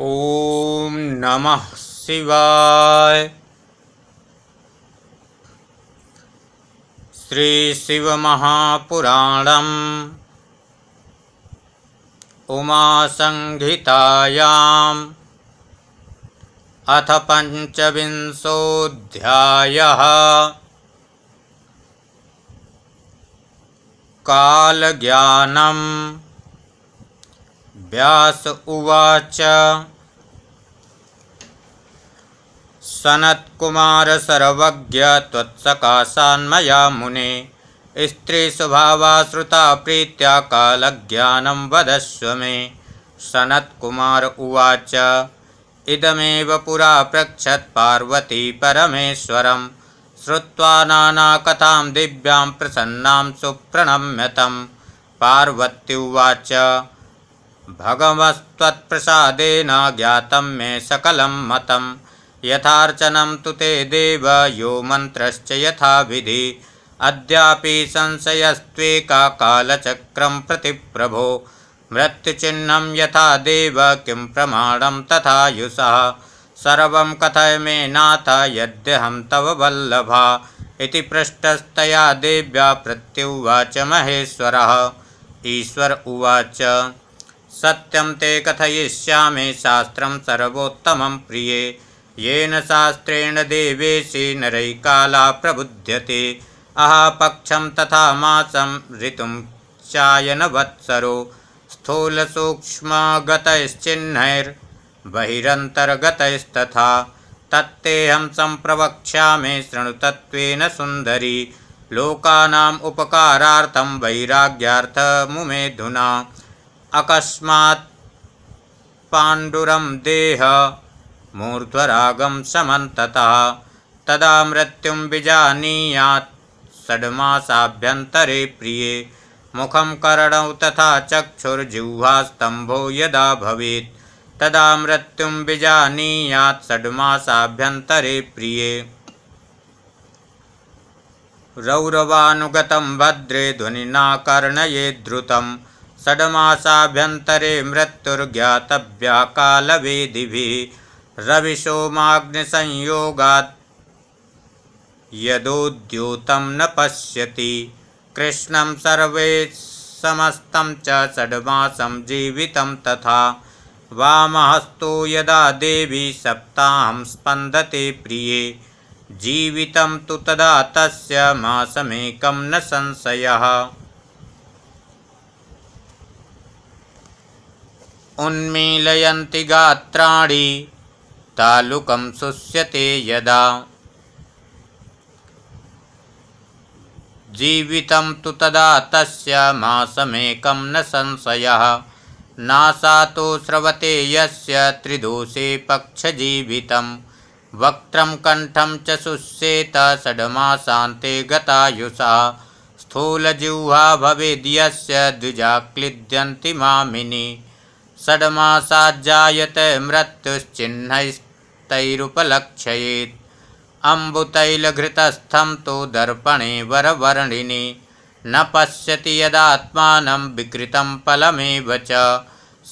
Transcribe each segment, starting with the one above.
ॐ नमः शिवाय श्रीशिवमहापुराणम् उमासंहितायाम् अथ पञ्चविंशोऽध्यायः कालज्ञानम् व्यास उवाच त्वत्सकाशान्मया मुने स्त्रीस्वभावा श्रुता प्रीत्या कालज्ञानं वदस्व मे सनत्कुमार उवाच इदमेव पुरा पार्वती परमेश्वरं श्रुत्वा नानाकथां दिव्यां प्रसन्नां सुप्रणम्यतं पार्वत्युवाच भगवस्त्वत्प्रसादेन ज्ञात मे सकल मत यथार्चनं तो ते देव यो मन्त्रश्च यथाविधि अद्यापि संशयस्त्वेकाकालचक्रं प्रति प्रभो मृत्युचिह यथा देव किं तथा तथायुषः सर्व कथय मे नाथ यद्यहं तव वल्लभा पृष्ठस्तया दिव्या प्रत्युवाच महेशर ईश्वर उवाच सत्यम ते कथयिष्या शास्त्र सर्वोत्तम प्रिय येन शास्त्रेण देवेशि नरैकाला प्रबुध्यते अहापक्षं तथा मासं ऋतुं चायनवत्सरो स्थूलसूक्ष्मगतैश्चिह्नैर्बहिरन्तर्गतैस्तथा तत्तेऽहं सम्प्रवक्ष्यामि सुंदरी लोकानाम लोकानाम् वैराग्या मुधुना अकस्मात् पाण्डुरं देह मूर्ध्वरागं समन्ततः तदा मृत्युं बीजानीयात् षड्मासाभ्यन्तरे प्रिये मुखं करणौ तथा चक्षुर्जुहास्तम्भो यदा भवेत् तदा मृत्युं बीजानीयात् षड्मासाभ्यन्तरे प्रिये रौरवानुगतं भद्रे ध्वनिना कर्णये द्रुतम् षड्मासाभ्यन्तरे मृत्युर्ज्ञातव्या कालवेदिभिरविशोमाग्निसंयोगात् यदोद्योतं न पश्यति कृष्णं सर्वे समस्तं च षड्मासं जीवितं तथा वामहस्तो यदा देवी सप्ताहं स्पन्दते प्रिये जीवितं तु तदा तस्य मासमेकं न संशयः उन्मीलयन्ति गात्राणि तालुकं सुस्यते यदा जीवितं तु तदा तस्य मासमेकं न संशयः नासातो स्रवते यस्य त्रिदोषे पक्षजीवितं वक्त्रं कण्ठं च सुस्येत षड्मासान्ते गतायुसा। स्थूलजिह्वा भवेद् यस्य द्विजा क्लिद्यन्ति मामिनि षड्मासाज्जायत मृत्युश्चिह्नैस्तैरुपलक्षयेत् अम्बुतैलघृतस्थं तु दर्पणे वरवर्णिनि न पश्यति यदात्मानं विकृतं पलमेव च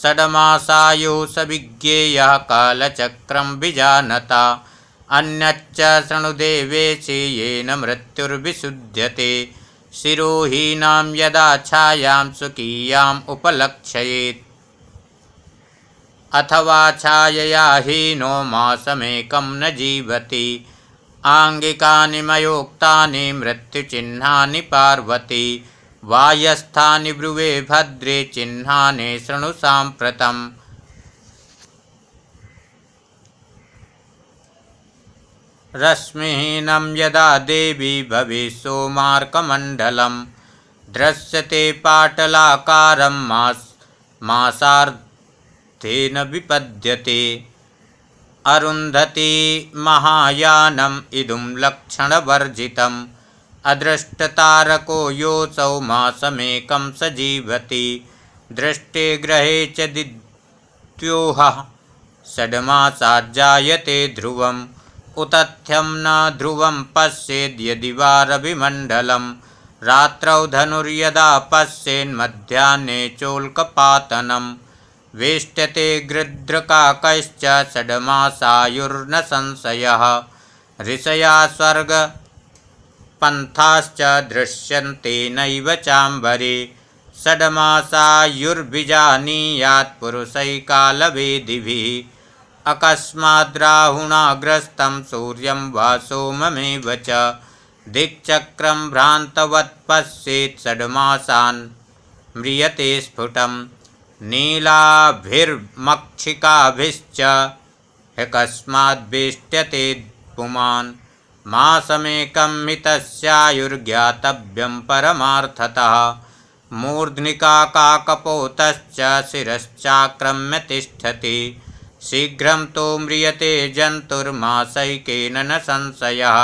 षड्मासायु सविज्ञेयः कालचक्रं विजानता अन्यच्च शृणुदेवेशे येन मृत्युर्विशुध्यते शिरोहीनां यदा छायां उपलक्षयेत् अथवा छायया हीनो मासमेकं न जीवति आङ्गिकानि मयोक्तानि मृत्युचिह्नानि पार्वती वायस्थानि ब्रुवे भद्रे चिन्हा शृणु सांप्रत रश्मिहीनं यदा देवी भवेस्सोमार्कमण्डलं दृश्यते पाटलाकारं मास मासार्ध तेन विपद्यते अरुन्धती महायानम् इदुं लक्षणवर्जितम् अदृष्टतारको योऽसौ मासमेकं स जीवति दृष्टे ग्रहे च दित्योहः षड्मासाज्जायते ध्रुवम् उतथ्यं न ध्रुवं पश्येद्यदिवारविमण्डलं रात्रौ धनुर्यदा पश्येन्मध्याह्ने चोल्कपातनम् वेष्टते गृद्रकाकश्च षड्मासायुर्न संशय ऋषया पंथाश्च दृश्यन्ते नैव चाम्बरे षड्मासायुर्भिजानीयात् पुरुषैकालवेदिभिः अकस्माद्राहुणाग्रस्तं सूर्यं वा सोममेव च दिक्चक्रं भ्रान्तवत्पश्येत् षड्मासान् म्रियते स्फुटम् नीलाभिर्मक्षिकाभिश्च ह्यकस्माद्वेष्ट्यते पुमान् मासमेकं हितस्यायुर्ज्ञातव्यं परमार्थतः मूर्ध्निकाकाकपोतश्च शिरश्चाक्रम्य तिष्ठति शीघ्रं तो म्रियते जन्तुर्मासैकेन न संशयः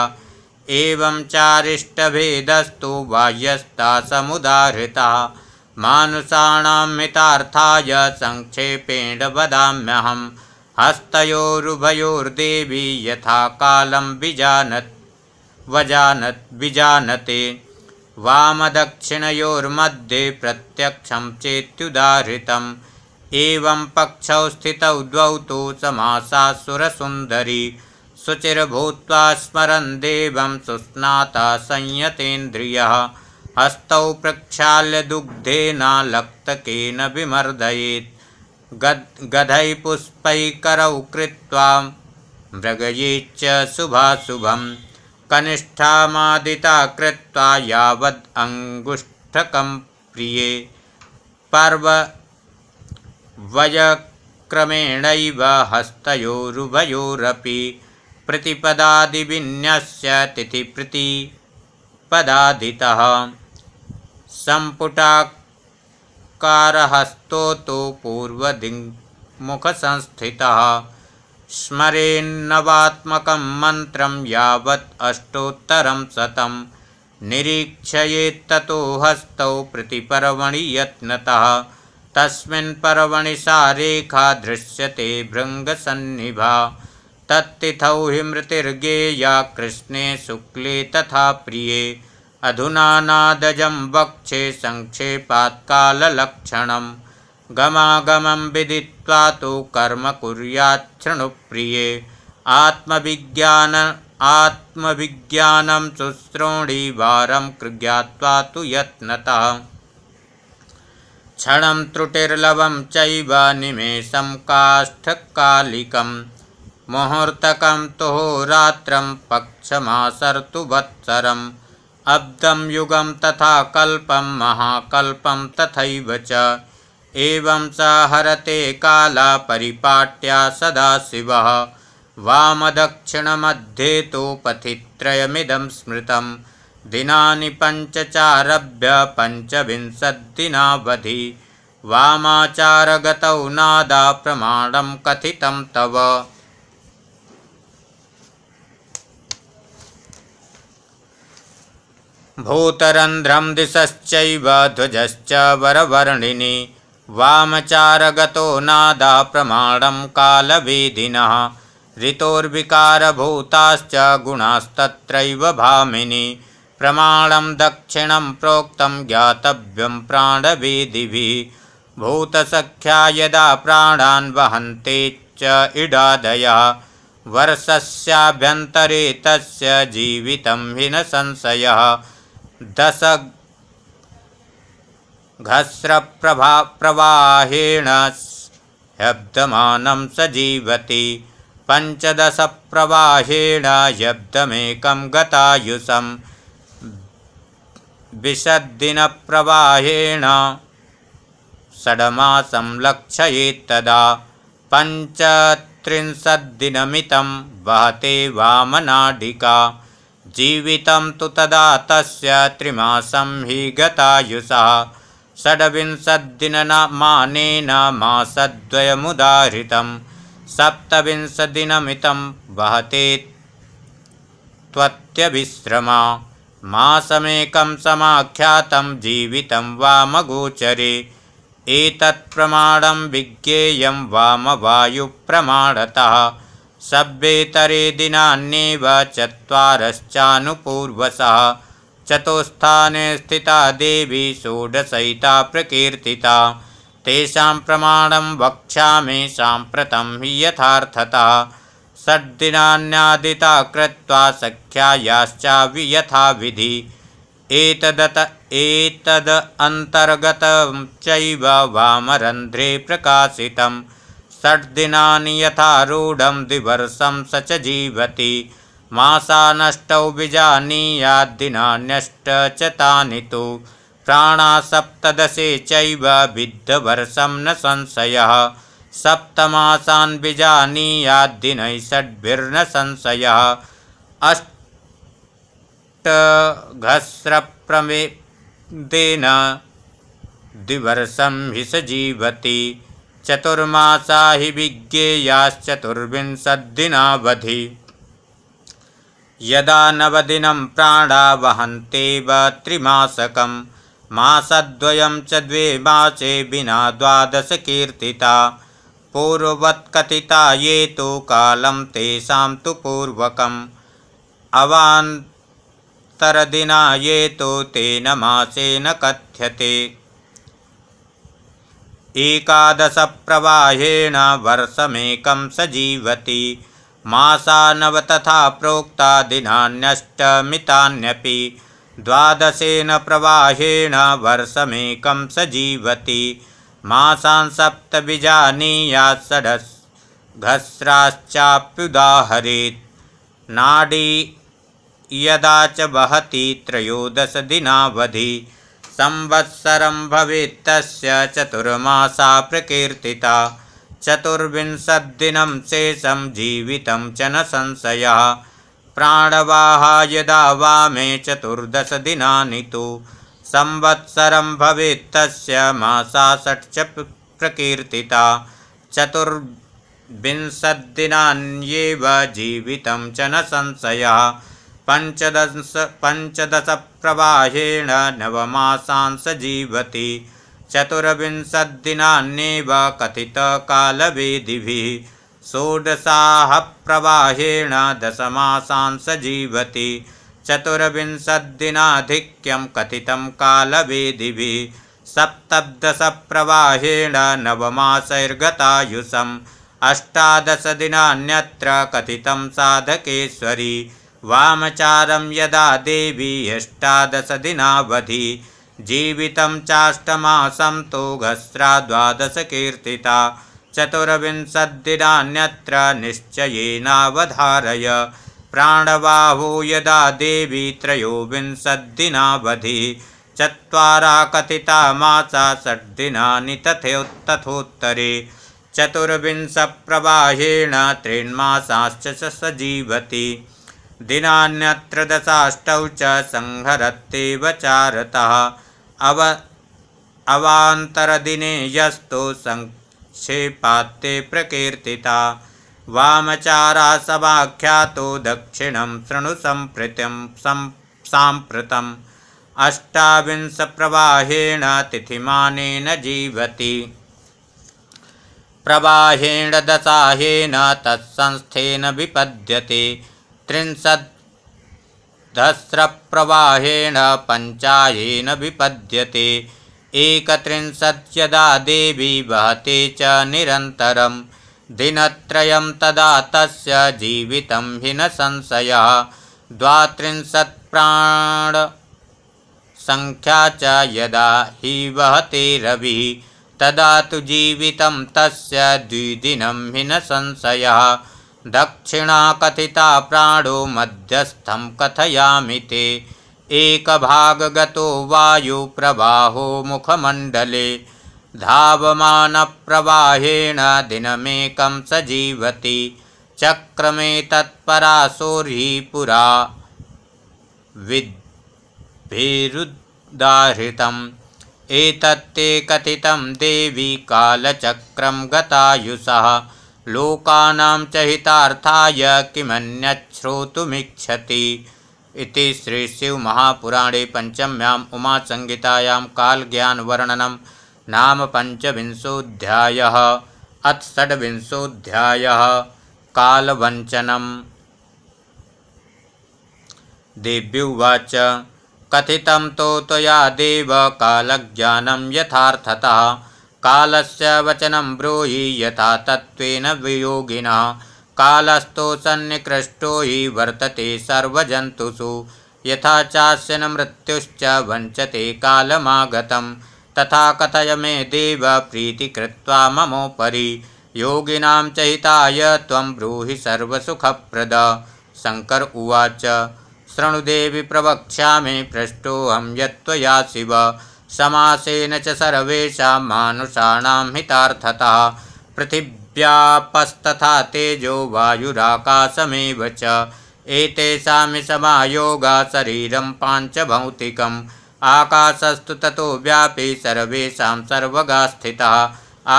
एवं चारिष्टभेदस्तु बाह्यस्ता समुदाहृता मानुषाणां मितार्थाय संक्षेपेण वदाम्यहं हस्तयोरुभयोर्देवी यथा कालं विजानते, वामदक्षिणयोर्मध्ये प्रत्यक्षं चेत्युदाहृतम् एवं पक्षौ स्थितौ तु समासा सुरसुन्दरी सुचिरभूत्वा स्मरन् देवं सुस्नाता संयतेन्द्रियः हस्तौ प्रक्षाल्य दुग्धे विमर्दयेत् गद् गधैः पुष्पैकरौ कृत्वा मृगयेच्च शुभाशुभं कनिष्ठामादिता कृत्वा यावद् अङ्गुष्ठकं प्रिये पर्ववयक्रमेणैव हस्तयोरुभयोरपि प्रतिपदादिविन्यस्य तिथिप्रतिपदादितः सम्पुटाकारहस्तो तु पूर्वदिङ्मुखसंस्थितः स्मरेन्नवात्मकं मन्त्रं यावत् अष्टोत्तरं शतं निरीक्षयेत्ततो हस्तौ प्रतिपर्वणि यत्नतः तस्मिन् पर्वणि सा रेखा दृश्यते भृंगसन्निभा तत्थौ हि मृतिर्गेया कृष्णे शुक्ले तथा प्रिये अधुना नादजं वक्षे सङ्क्षेपात्काललक्षणं गमागमं विदित्वा तु कर्म कुर्यात्क्षृणुप्रिये आत्मविज्ञान आत्मविज्ञानं शुश्रोणी वारं कृज्ञात्वा तु यत्नतः क्षणं त्रुटिर्लवं चैव निमेषं काष्ठकालिकं मुहूर्तकं पक्षमासर्तु पक्षमासर्तुवत्सरम् अब्दं युगं तथा कल्पं महाकल्पं तथैव च एवं साहरते हरते काला परिपाट्या सदा सदाशिवः पथित्रयमिदं स्मृतं दिनानि पञ्चचारभ्य पञ्चविंशद्दिनावधि वामाचारगतौ प्रमाणं कथितं तव भूतरन्ध्रं दिशश्चैव ध्वजश्च वरवर्णिनि वामचारगतो नादा प्रमाणं कालवेदिनः ऋतोर्विकारभूताश्च गुणास्तत्रैव भामिनि प्रमाणं दक्षिणं प्रोक्तं ज्ञातव्यं प्राणवेदिभिः भूतसख्या यदा प्राणान् वहन्ति च इडादयः वर्षस्याभ्यन्तरे तस्य जीवितं हि न संशयः दशघस्रप्रभा प्रवाहेण यब्दमानं स जीवति पञ्चदशप्रवाहेण गतायुसं गतायुषं विशद्दिनप्रवाहेण षड्मासं लक्षयेत्तदा पञ्चत्रिंशद्दिनमितं वहते वामनाधिका जीवितं तु तदा तस्य त्रिमासं हि गतायुषः षड्विंशद्दिनमानेन मासद्वयमुदाहृतं सप्तविंशदिनमितं वहते त्वत्यभिश्रमा मासमेकं समाख्यातं जीवितं वामगोचरे एतत्प्रमाणं विज्ञेयं वामवायुप्रमाणतः सभ्यतरे दिनान्येव चत्वारश्चानुपूर्वशः चतुस्थाने स्थिता देवी षोडश प्रकीर्तिता तेषां प्रमाणं वक्ष्यामि साम्प्रतं हि यथार्थतः षड्दिनान्यादिता कृत्वा सख्यायाश्चा यथा एतदत एतद एतदन्तर्गतं चैव वामरन्ध्रे प्रकाशितम् षड्दिनानि यथा रूढं द्विवर्षं स च जीवति मासानष्टौ बिजानीयाद्दिना न्यष्ट च तानि तु प्राणा सप्तदशे चैव बिद्धवर्षं न संशयः सप्तमासान् षड्भिर्न संशयः अष्टघस्रप्रमेदेन द्विवर्षं हि स जीवति चतुर्मासा हि विज्ञेयाश्चतुर्विंशद्दिनावधि यदा नवदिनं प्राणा त्रिमासकं मासद्वयं च द्वे मासे विना द्वादशकीर्तिता पूर्ववत्कथिता ये तु कालं तेषां तु पूर्वकम् अवान्तरदिना ये तु तेन मासेन कथ्यते एकादशप्रवाहेण वर्षमेकं स जीवति नव तथा प्रोक्ता दिनान्यष्टमितान्यपि द्वादशेन प्रवाहेण वर्षमेकं स जीवति मासान् सप्तबीजानीया षड् घस्राश्चाप्युदाहरेत् नाडी यदा च वहति त्रयोदशदिनावधि संवत्सरं तस्य चतुर्मासा प्रकीर्तिता चतुर्विंशद्दिनं शेषं जीवितं च न संशयः प्राणवाः यदा वामे चतुर्दशदिनानि तु संवत्सरं भवेत् तस्य मासा षट् च प्रकीर्तिता चतुर्विंशद्दिनान्येव जीवितं च न संशयः पञ्चदश पञ्चदशप्रवाहेण नवमासां स जीवति चतुर्विंशद्दिनान्येव कथितकालवेदिभिः प्रवाहेण दशमासां स जीवति चतुर्विंशद्दिनाधिक्यं कथितं कालवेदिभिः सप्तदशप्रवाहेण नवमासैर्गतायुषम् अष्टादशदिनान्यत्र कथितं साधकेश्वरी वामचारं यदा देवी अष्टादशदिनावधि जीवितं चाष्टमासं तु घस्रा द्वादशकीर्तिता चतुर्विंशद्दिनान्यत्र निश्चयेनावधारय प्राणबाहो यदा देवी त्रयोविंशद्दिनावधि चत्वारा कथिता मासा षड्दिनानि तथोत्तथोत्तरे चतुर्विंशप्रवाहेण त्रिण्मासाश्च स जीवति दिनान्यत्र दशाष्टौ च संहरत्येव चारतः अव अवान्तरदिने यस्तु सङ्क्षेपात्ते प्रकीर्तिता वामचारा समाख्यातो दक्षिणं शृणु संप्रीतिं साम्प्रतम् अष्टाविंशप्रवाहेण तिथिमानेन जीवति प्रवाहेण दशाहेन तत्संस्थेन विपद्यते त्रिंशत् दस्रप्रवाहेण पञ्चायेन विपद्यते एकत्रिंशत् यदा देवी वहते च निरन्तरं दिनत्रयं तदा तस्य जीवितं हि न संशयः द्वात्रिंशत्प्राणसङ्ख्या च यदा हि वहते रविः तदा तु जीवितं तस्य द्विदिनं हि न संशयः दक्षिणा कथिता प्राणो मध्यस्थं कथयामि ते एकभागगतो वायुप्रवाहो मुखमण्डले धावमानप्रवाहेण दिनमेकं स जीवति तत्परा सोरि पुरा विद्भिरुदाहृतम् एतत्ते कथितं देवी कालचक्रं गतायुषः लोकानां च हितार्थाय किमन्यच्छ्रोतुमिच्छति इति श्रीशिवमहापुराणे काल ज्ञान कालज्ञानवर्णनं नाम पञ्चविंशोऽध्यायः अथ षड्विंशोऽध्यायः कालवञ्चनं दिव्युवाच कथितं तो त्वया देव कालज्ञानं यथार्थतः कालस्य वचनं ब्रूहि यथा तत्त्वेन वियोगिना कालस्थो सन्निकृष्टो हि वर्तते सर्वजन्तुषु यथा चास्य न मृत्युश्च वञ्चते कालमागतं तथा कथय मे देव कृत्वा ममोपरि योगिनां च हिताय त्वं ब्रूहि सर्वसुखप्रद शंकर उवाच शृणुदेवि प्रवक्ष्यामि पृष्टोऽहं यत्त्वया शिव समासेन च सर्वेषां मानुषाणां हितार्थता पृथिव्यापस्तथा तेजो वायुराकाशमेव च एतेषामि समायोगा शरीरं पाञ्चभौतिकम् आकाशस्तु ततो व्यापी सर्वेषां सर्वगा स्थितः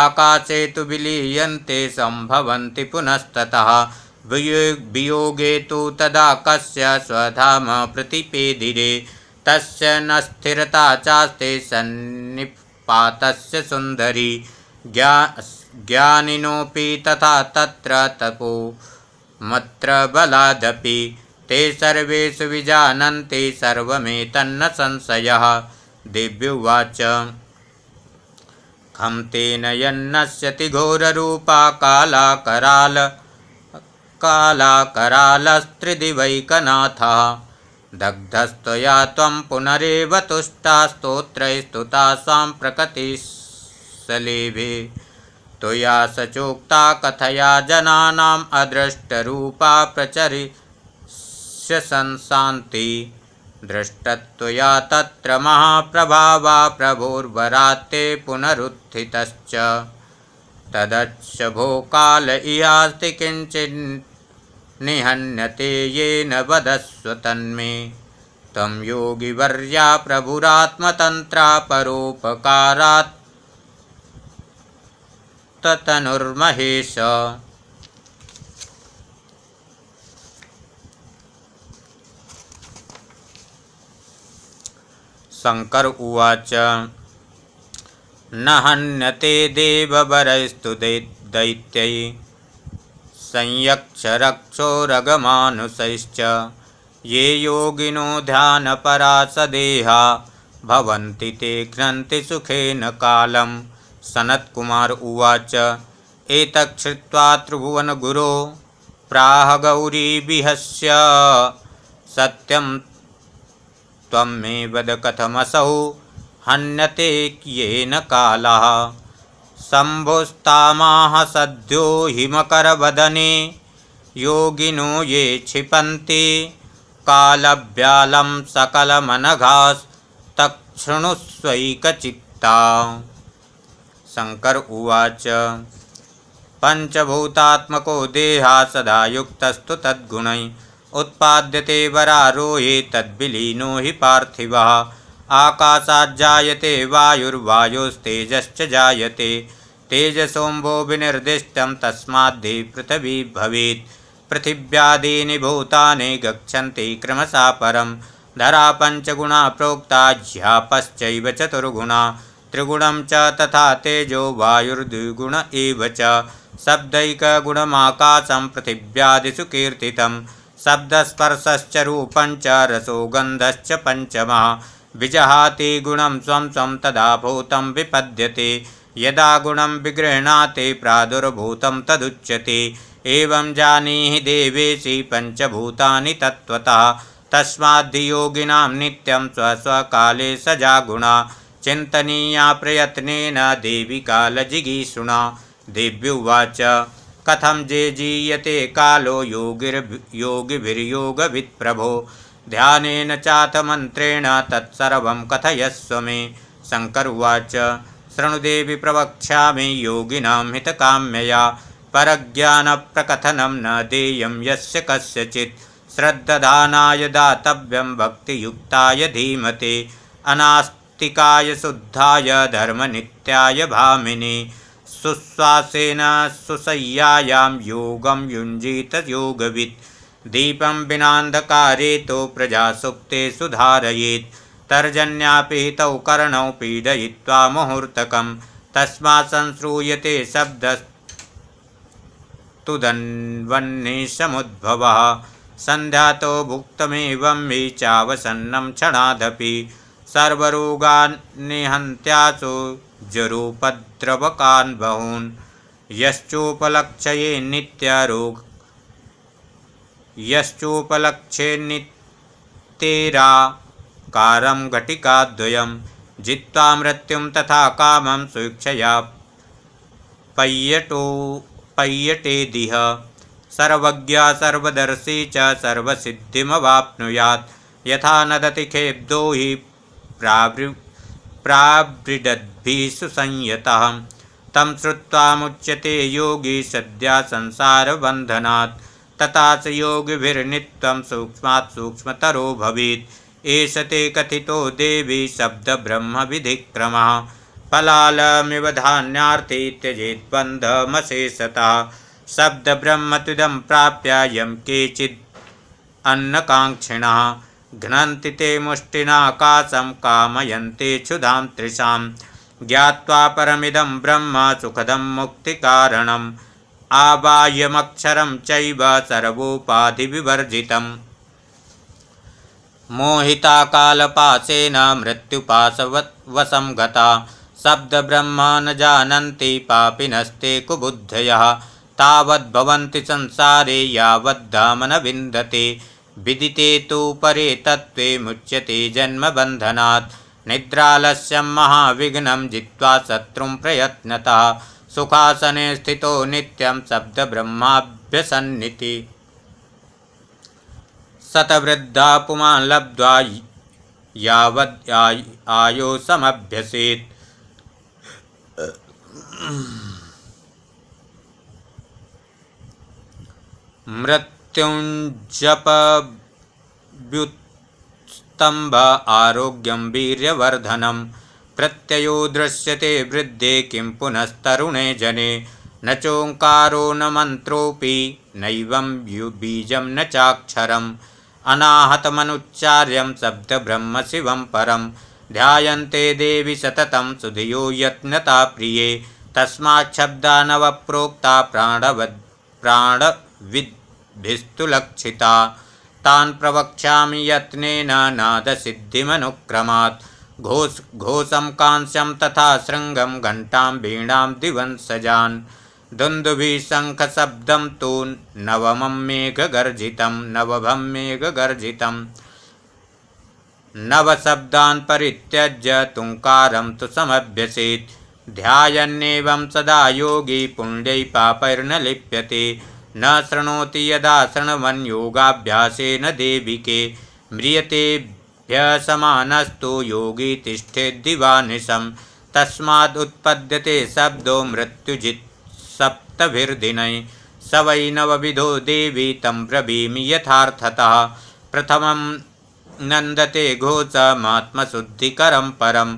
आकाशे तु विलीयन्ते सम्भवन्ति पुनस्ततः वियोगे तु तदा कस्य स्वधाम प्रतिपेदिरे तस्य न स्थिरता चास्ते सन्नीपात सुंदरी ज्ञा ज्ञानिनोऽपि तथा तत्र तपो मत्र बलादपि ते सर्वे सुविजानन्ति सर्वमेतन्न संशयः दिव्युवाच खम तेन यति घोररूपा कालाकराल कालाकरालस्त्रिदिवैकनाथः दग्धस्त्वया त्वं पुनरेव तुष्टास्तोत्रैस्तुतासां प्रकृतिस्सलिभिः त्वया स चोक्ता कथया जनानाम् अदृष्टरूपा प्रचरिष्य संशान्ति दृष्टत्वया तत्र महाप्रभावा प्रभुर्वरा ते पुनरुत्थितश्च भोकाल इहास्ति किञ्चित् निहन्यते येन वदस्व तन्मे तं योगिवर्या प्रभुरात्मतन्त्रापरोपकारात् ततनुर्महेश शंकर उवाच न हन्यते देववरैस्तु दैत्यै संयक्षरक्षोरगमानुषैश्च ये योगिनो ध्यानपरा स देहा भवन्ति ते घ्नन्ति सुखेन कालं सनत्कुमार उवाच एतच्छ्रुत्वा त्रिभुवनगुरो प्राहगौरीभिहस्य सत्यं त्वं मे हन्यते येन कालः शंभुस्ता सद्यो हिमकदने योगिनो ये क्षिपन्ति कालव्यालं सकलमनघास्तक्षृणुस्वैकचित्ता शंकर उवाच पंचभूतात्मको देहा सदा युक्तस्तु तद्गुण उत्पाद्यते वरारोहे तद्लीनो हि पार्थिवः आकाशाजाते वायुर्वायुस्तेजश्च जायते तेजसोंभो विनिर्दिष्टं तस्माद्धि पृथिवी भवेत् पृथिव्यादी भूताने गति क्रमशा परम धरा गुणा प्रोक्ता ह्यापश्चैव चतुर्गुणा त्रिगुण च तथा तेजो वायुर्द्विगुण एव च शब्दैकगुणमाकाशं पृथिव्यादिषु कीर्तितं शब्दस्पर्शश्च रसो च रसोगन्धश्च पञ्चमः विजहाति गुणं स्वं तदा भूत विपद्यते यदा गुणं विगृह्णाति प्रादुर्भूत तदुच्यते एवं जानीहि देवेशि पञ्चभूतानि तत्त्वतः तस्माद्धियोगिनां नित्यं स्वस्वकाले सजागुणा चिन्तनीया प्रयत्नेन देवी कालजिगीषुणा दिव्युवाच कथम जे जीयते कालो योगिर् योगिभिर्योगवित् ध्यान ध्यानेन चाथ मन्त्रेण तत्सर्वं कथयस्व मे शङ्करुवाच शृणुदेवी प्रवक्षा योगिना हित प्रवक्ष्यामि पर ज्ञान प्रकथनम न देय यस्य कस्यचि श्रद्धानाय दातव्यं भक्तियुक्ताय धीमते अनास्तिकाय शुद्धाय धर्म धर्मनित्याय भामिनि सुश्वासेन सुशय्यायां योगं युञ्जीत योगवित् दीपं तो प्रजा सुक्ते सुधारयेत् तर्जन्यापितौ कर्णौ पीडयित्वा मुहूर्तकं तस्मात् संश्रूयते शब्दन्वह्नि समुद्भवः सन्ध्यातो भुक्तमेवं हि चावसन्नं क्षणादपि सर्वरोगान्निहन्त्यासो जरूपद्रवकान् बहून् यश्चोपलक्षये नित्यरुग् यश्चोपलक्षे नित्येरा कारं घटिकाद्वयं जित्वा मृत्युं तथा कामं सुक्षया पय्यटो पय्यटेदिह सर्वज्ञा सर्वदर्शी च सर्वसिद्धिमवाप्नुयात् यथा खेब्दो हि प्रावृ प्रावृडद्भिः संयतः तं श्रुत्वा मुच्यते योगी सद्या संसारबन्धनात् तथा च योगिभिर्नित्वं सूक्ष्मात् सूक्ष्मतरो भवेत् एष ते कथितो देवी शब्दब्रह्मविधिक्रमः फलालमिव धान्यार्थी त्यजेद्बन्धमशेषतः शब्दब्रह्म तुदं प्राप्या यं अन्नकाङ्क्षिणः घ्नन्ति ते मुष्टिनाकाशं कामयन्ति क्षुधां तृषां ज्ञात्वा परमिदं ब्रह्म सुखदं मुक्तिकारणम् आबाह्यमक्षरं चैव सर्वोपाधिविवर्जितम् मोहिता कालपाशेन मृत्युपाशवशं गता शब्दब्रह्मा न पापी नस्ते कुबुद्धय तवद्भवि संसारे यदन विंदते विदिते तो परे तत्व मुच्यते बंधना निद्रालस्यं महाविघ्न जित्वा शत्रु प्रयत्नता सुखासने स्थितो नित्यं शब्दब्रह्माभ्यसन्निति सतवृद्धा पुमा लब्ध्वा यावद् आयो समभ्यसेत् मृत्युञ्जपव्युत्स्तम्भ आरोग्यम वीर्यवर्धनं प्रत्ययो दृश्यते वृद्धे किं पुनस्तरुणे जने न चोंकारो न मंत्रोपी नैवं बीजं न चाक्षरम् अनाहतमनुच्चार्यं शब्दब्रह्मशिवं परम ध्यायन्ते देवी सततं सुधियो यत्नता प्रिये तस्माच्छब्दानवप्रोक्ता प्राणवद् प्राणविद्भिस्तुलक्षिता प्रवक्षा यत्न नाद नादसिद्धिमनुक्रमात् घोष घोषं कांस्यं तथा शृङ्गं घण्टां वीणां दिवंसजान् दुन्दुभिशङ्खशब्दं तो नवमं मेघ गर्जित नव नवशब्दान् परित्यज्य तुंकार तो समभ्यसेत् ध्यान सदा योगी पुण्य पापैर्न लिप्यते न शृणोति यदा के मियते म्रियतेभ्यसमानस्तु योगी तिष्ठेद्दिवानिशं तस्मादुत्पद्यते शब्दों मृत्युजित सप्तभिर्धिनैः सवै नवविधो देवी तं ब्रवीमि यथार्थतः प्रथमं नन्दते घोचमात्मशुद्धिकरं परं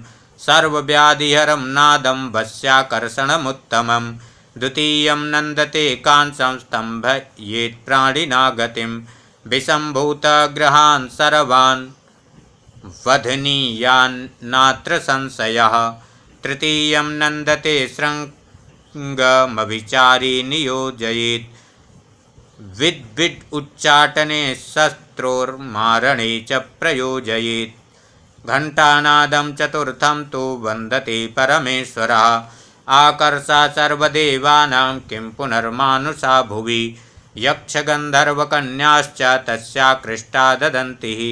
सर्वव्याधिहरं नादं भस्याकर्षणमुत्तमं द्वितीयं नन्दते काञ्चनस्तम्भयेत् प्राणिना गतिं विषम्भूतग्रहान् सर्वान् वधनीयान्नात्र संशयः तृतीयं नन्दते शृङ् गमविचारी नियोजयेत् विद्विड् उच्चाटने शस्त्रोर्मारणे च प्रयोजयेत् घण्टानादं चतुर्थम तो वंदते परमेश्वरः आकर्षा सर्वदेवानां किं पुनर्मानुषा भुवि यक्षगन्धर्वकन्याश्च तस्याकृष्टा ददन्ति हि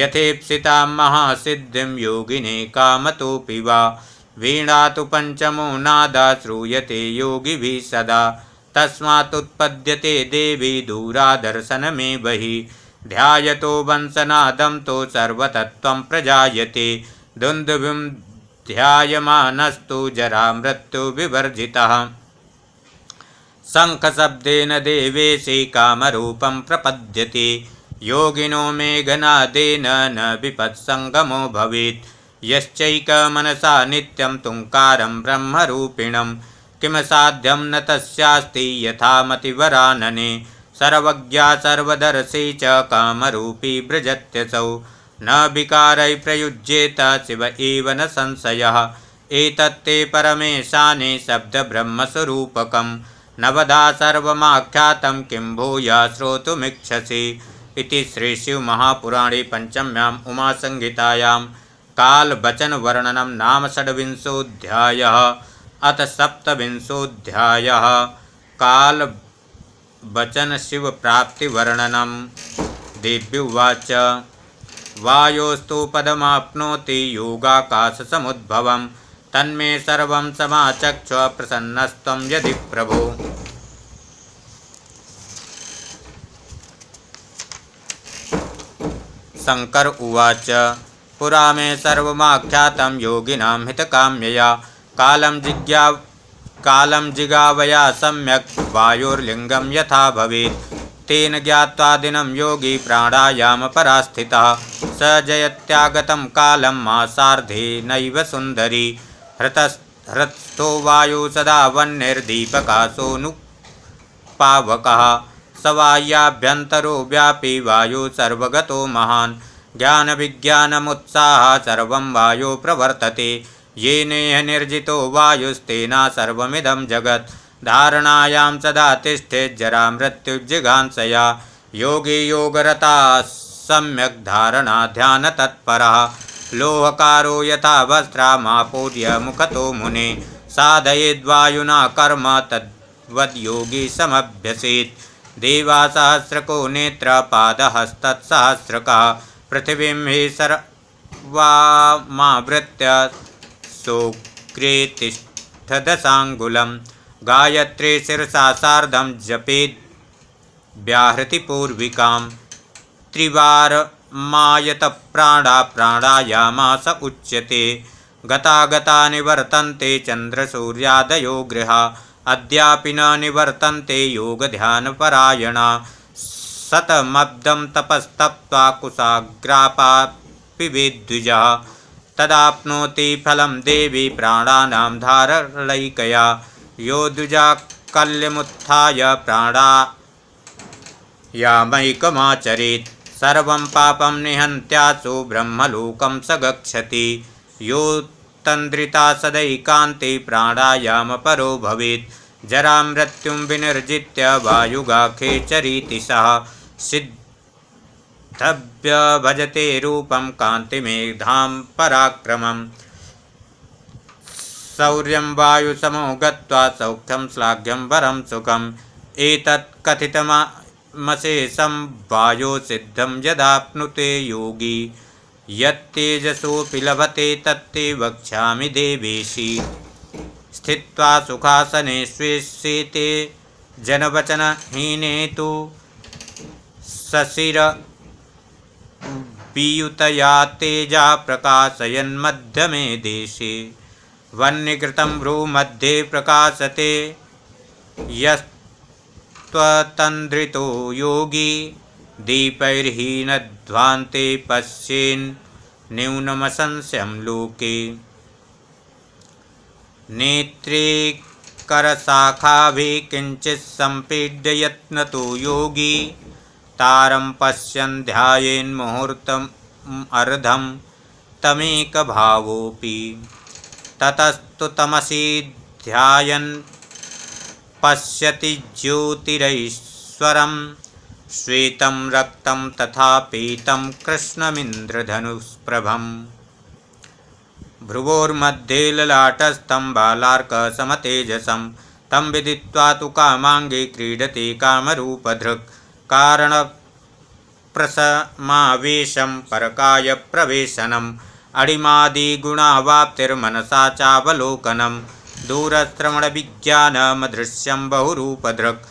यथेप्सितां महासिद्धिं योगिने कामतोऽपि वा वीणा तु पञ्चमो नादा श्रूयते योगिभिः सदा तस्मादुत्पद्यते देवी दूरादर्शनमे बहिः ध्यायतो वंशनादं तु सर्वतत्त्वं प्रजायते दुन्दुभिं ध्यायमानस्तु जरा मृत्युविवर्जितः शङ्खशब्देन देवेशे कामरूपं प्रपद्यते योगिनो मेघनादेन न विपत्सङ्गमो भवेत् यश्चैकमनसा नित्यं तुङ्कारं ब्रह्मरूपिणं किमसाध्यं न तस्यास्ति यथामतिवरा नने सर्वज्ञा सर्वदर्शी च कामरूपी व्रजत्यसौ न विकारैः प्रयुज्येत शिव एव न संशयः एतत्ते परमेशाने शब्दब्रह्मस्वरूपकं न वदा सर्वमाख्यातं किं भूय श्रोतुमिच्छसि इति श्रीशिवमहापुराणे पञ्चम्याम् उमासंहितायां काल वचन वर्णनम नाम वचन अथ प्राप्ति वर्णनम दिव्युवाच वायोस्तु पदमाप्नोति योगाकाशसमुद्भवं तन्मे सर्व समाचक्ष प्रसन्नस्त यदि प्रभो शंकर उवाच पुरामे सर्वमाख्यातं योगिनां हितकाम्यया कालं जिज्ञा कालं जिगावया सम्यक् वायोर्लिङ्गं यथा भवेत् तेन ज्ञात्वा दिनं योगी प्राणायामपरास्थितः स जयत्यागतं कालं मा सार्धे नैव सुन्दरी हृतस् हृत्स्थो वायुसदा वह्निर्दीपकासोऽनुपावकः सवायाभ्यन्तरो व्यापी वायु सर्वगतो महान् ज्ञान मुत्साह सर्व वायु प्रवर्तते नेह निर्जितो वायुस्तेना सर्वमिदं जगत् धारणायां सदा जरा मृत्युजिघांसया योगी योगरता सम्यक् धारणा तत्पर लोहकारो यथा वस्त्रामापूर्य मुखतो मुने साधयेद्वायुना कर्म तद्वद्योगी नेत्र पाद हस्तत्सहस्रका पृथिवी हि सर्वामृत शुक्रे तिष्ठदशाङ्गुलं गायत्री शिरसा सार्धं जपेद् व्याहृतिपूर्विकां प्राणायामा स उच्यते गता गता निवर्तन्ते चन्द्रसूर्यादयो गृहा अद्यापि न निवर्तन्ते योगध्यानपरायणा शतमब्दं तपस्तप्त्वा कुशाग्रापा पिबेद्विजः तदाप्नोति फलं देवी प्राणा धारलैकया यो द्विजाकल्यमुत्थाय प्राणायामैकमाचरेत् सर्वं पापं निहन्त्यासु ब्रह्मलोकं स गच्छति यो तंद्रिता तन्द्रिता प्राणायाम परो भवेत् जरा मृत्युं विनिर्जित्य वायुगाखे चरीति सह सिद्धभ्य भजते रूप कान्तिमेघां शौर्य शौर्यं वायुसमो गौख्यम श्लाघ्यम वरम सुखम एक एतत् वायु वायोसिद्धं यदाते योगी येजसो लभते तत्ते वक्षा देवेशी स्थित्वा सुखासने स्वेशेते जनवचनहीने तो सशिर पीयुतया तेजा मे देशे भ्रू भ्रूमध्ये प्रकाशते यस्त्वतन्द्रितो योगी पश्येन न्यूनम न्यूनमसंशयं लोके नेत्रे करशाखाभि किञ्चित् सम्पीड्य यत्नतो योगी तारं पश्यन् अर्धं तमेकभावोऽपि तमसि ध्यायन् पश्यति ज्योतिरैश्वरं श्वेतं रक्तं तथा पीतं कृष्णमिन्द्रधनुष्प्रभम् भ्रुवोर्मध्ये ललाटस्तं बालार्कसमतेजसं तं विदित्वा तु कामाङ्गे क्रीडति कामरूपधृक् कारण प्रसमावेशं कारणप्रसमावेशं प्रवेशनम् अडिमादिगुणावाप्तिर्मनसा चावलोकनं दूरश्रवणविज्ञानमदृश्यं बहुरूपदृक्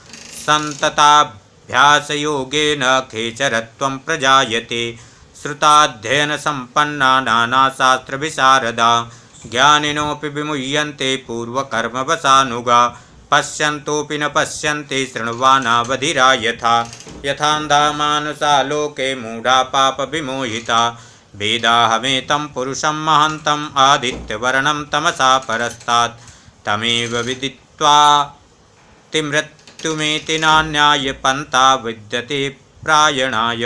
सन्तताभ्यासयोगेन खेचरत्वं प्रजायते श्रुताध्ययनसम्पन्ना नानाशास्त्रविशारदा ज्ञानिनोऽपि विमुह्यन्ते पूर्वकर्मवशानुगा पश्यन्तोऽपि न पश्यन्ति शृण्वानावधिरा यथा यथान्धा मानुसा लोके पापविमोहिता भेदाहमेतं पुरुषं महान्तम् आदित्यवर्णं तमसा परस्तात् तमेव विदित्वा तिमृत्युमेति नान्याय पन्ता विद्यते प्रायणाय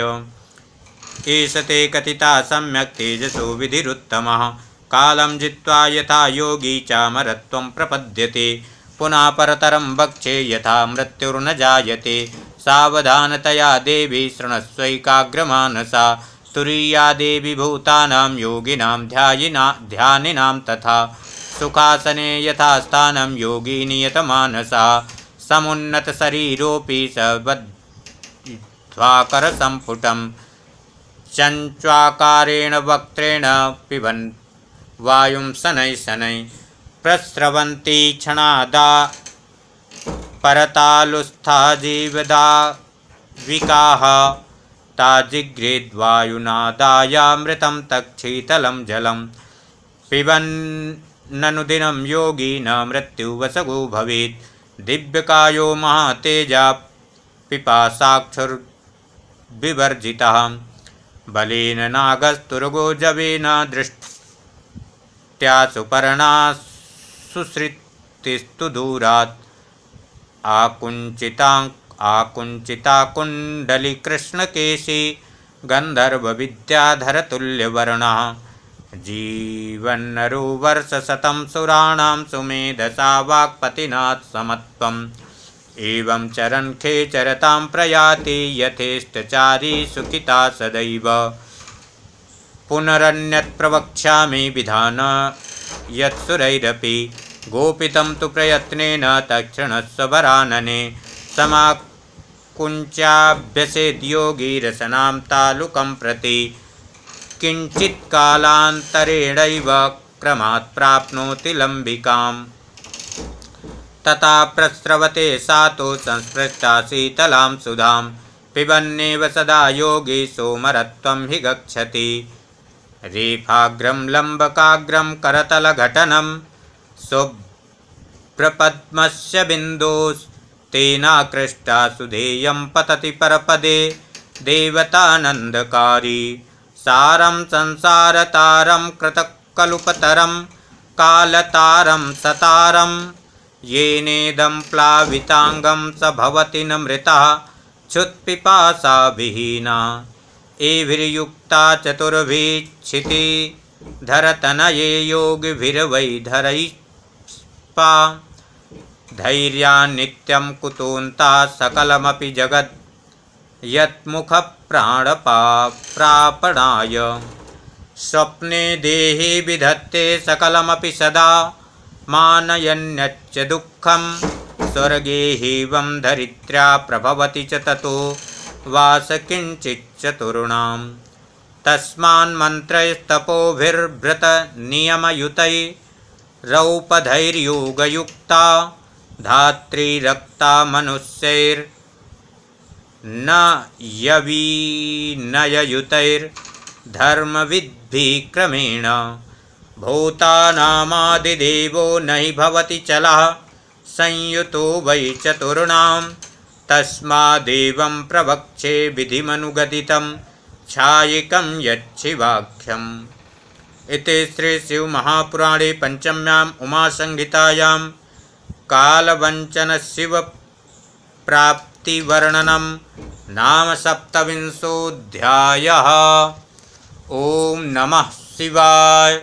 ते कथिता सम्यक् तेजसो विधिरुत्तमः कालं जित्वा यथा योगी चामरत्वं प्रपद्यते पुना परतरं वक्षे यथा जायते सवधानतया देवी शृणस्वैकाग्रमानसा तुरीया देवी भूतानां योगिनां ध्यायिना ध्यानिनां तथा सुखासने यथास्थानं योगी नियतमानसा समुन्नतशरीरोऽपि सबद्ध्वाकरसम्पुटं चञ्च्वाकारेण वक्त्रेण पिबन् वायुं शनैः शनैः प्रस्रवन्ति क्षणादा परतालुस्था जीवदा विकाः ताजिघ्रेद्वायुनादायामृतं जलम जलं पिबन्ननुदिनं योगी न मृत्युवसगो भवेत् दिव्यकायो महातेजा पिपासाक्षुर्विवर्जितः बलेन नागस्तुर्गो जवेन दृष्ट्या सुपर्णा सुसृतिस्तु दूरात् आकुंचिता आकुंचिता कुंडली कृष्णकेशी गंधर्व विद्याधर तुल्यवर्ण जीवन्नरो वर्षशतं सुराणां सुमेधसा वाक्पतिनात् समत्वम् एवं चरन् खेचरतां प्रयाति यथेष्टचारी सुखिता सदैव प्रवक्षा मे विधान यत्सुरैरपि गोपितं तु प्रयत्नेन तक्षणः सबरानने समाकुञ्चाभ्यसेद्योगी रसनां तालुकं प्रति किञ्चित्कालान्तरेणैव क्रमात् प्राप्नोति लम्बिकाम् तथा प्रस्रवते सा तो संस्पृष्टा शीतलां सुधां पिबन्नेव सदा योगी सोमरत्वं हि गच्छति रेफाग्रं लम्बकाग्रं करतलघटनं सुप्रपद्मस्य बिन्दोस्तेनाकृष्टा सुधेयं पतति परपदे देवतानन्दकारी सारं संसारतारं कृतकलुपतरं कालतारं सतारं येनेदं प्लाविताङ्गं स भवति न मृता क्षुत्पिपासाभिहीना एभिर्युक्ता धरतनये योगिभिर्वै धरैश्च पुष्पा धैर्यान्नित्यं कुतून्ता सकलमपि जगत् यत्मुखप्राणपाप्रापणाय स्वप्ने देहे विधत्ते सकलमपि सदा मानयन्यच्च दुःखं स्वर्गे हीवं धरित्र्या प्रभवति च ततो वास किञ्चिच्चतुर्णां तस्मान्मन्त्रैस्तपोभिर्भृतनियमयुतै रौपधैर्योगयुक्ता धात्रीरक्तामनुष्यैर्नयवीनययुतैर्धर्मविद्भिक्रमेण भूतानामादिदेवो न हि भवति चलः संयुतो वै चतुर्णां तस्मादेवं प्रवक्षे विधिमनुगदितं छायिकं यच्छिवाख्यम् इति श्रीशिवमहापुराणे पञ्चम्याम् उमासंहितायां कालवञ्चनशिवप्राप्तिवर्णनं नाम सप्तविंशोध्याय ॐ नमः शिवाय